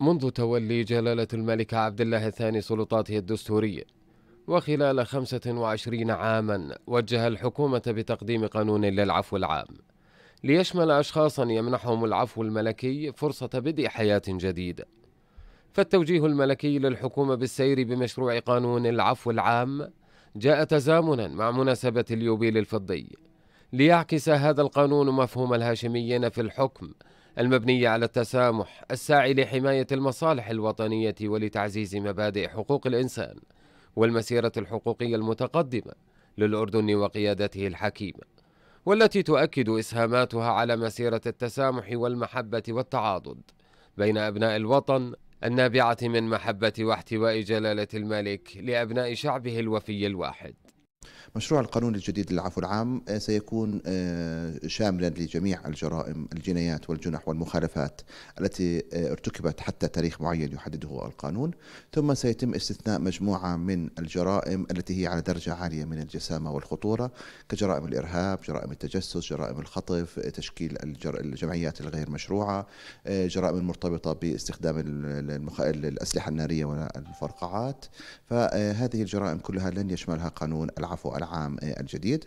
منذ تولي جلالة الملك عبد الله الثاني سلطاته الدستورية وخلال 25 عاما وجه الحكومة بتقديم قانون للعفو العام ليشمل أشخاصا يمنحهم العفو الملكي فرصة بدء حياة جديدة فالتوجيه الملكي للحكومة بالسير بمشروع قانون العفو العام جاء تزامنا مع مناسبة اليوبيل الفضي ليعكس هذا القانون مفهوم الهاشميين في الحكم المبنية على التسامح الساعي لحماية المصالح الوطنية ولتعزيز مبادئ حقوق الإنسان والمسيرة الحقوقية المتقدمة للأردن وقيادته الحكيمة والتي تؤكد إسهاماتها على مسيرة التسامح والمحبة والتعاضد بين أبناء الوطن النابعة من محبة واحتواء جلالة الملك لأبناء شعبه الوفي الواحد مشروع القانون الجديد للعفو العام آه، سيكون آه، شاملا لجميع الجرائم الجنايات والجنح والمخالفات التي آه، ارتكبت حتى تاريخ معين يحدده القانون ثم سيتم استثناء مجموعة من الجرائم التي هي على درجة عالية من الجسامة والخطورة كجرائم الإرهاب جرائم التجسس جرائم الخطف تشكيل الجمعيات الغير مشروعة جرائم المرتبطة باستخدام المخ... الأسلحة النارية والفرقعات فهذه الجرائم كلها لن يشملها قانون العفو العام الجديد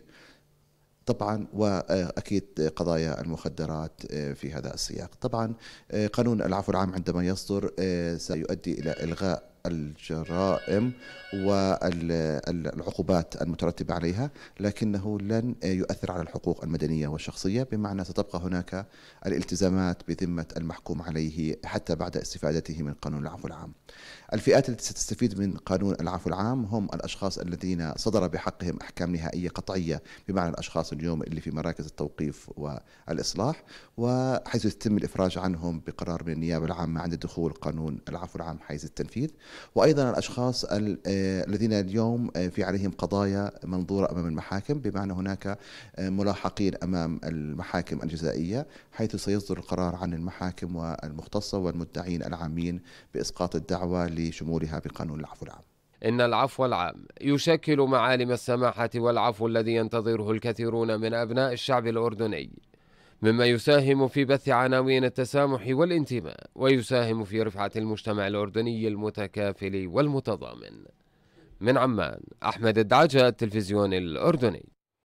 طبعا واكيد قضايا المخدرات آه، في هذا السياق طبعا آه، قانون العفو العام عندما يصدر آه، سيؤدي الى الغاء الجرائم والعقوبات المترتبة عليها لكنه لن يؤثر على الحقوق المدنية والشخصية بمعنى ستبقى هناك الالتزامات بذمة المحكوم عليه حتى بعد استفادته من قانون العفو العام الفئات التي ستستفيد من قانون العفو العام هم الأشخاص الذين صدر بحقهم أحكام نهائية قطعية بمعنى الأشخاص اليوم اللي في مراكز التوقيف والإصلاح وحيث يتم الإفراج عنهم بقرار من النيابة العامة عند دخول قانون العفو العام حيز التنفيذ وايضا الاشخاص آه، الذين اليوم آه، في عليهم قضايا منظوره امام المحاكم بمعنى هناك آه، ملاحقين امام المحاكم الجزائيه حيث سيصدر القرار عن المحاكم والمختصه والمدعين العامين باسقاط الدعوه لشمولها بقانون العفو العام. إن العفو العام يشكل معالم السماحة والعفو الذي ينتظره الكثيرون من أبناء الشعب الأردني مما يساهم في بث عناوين التسامح والانتماء ويساهم في رفعة المجتمع الأردني المتكافل والمتضامن من عمان أحمد الدعجة التلفزيون الأردني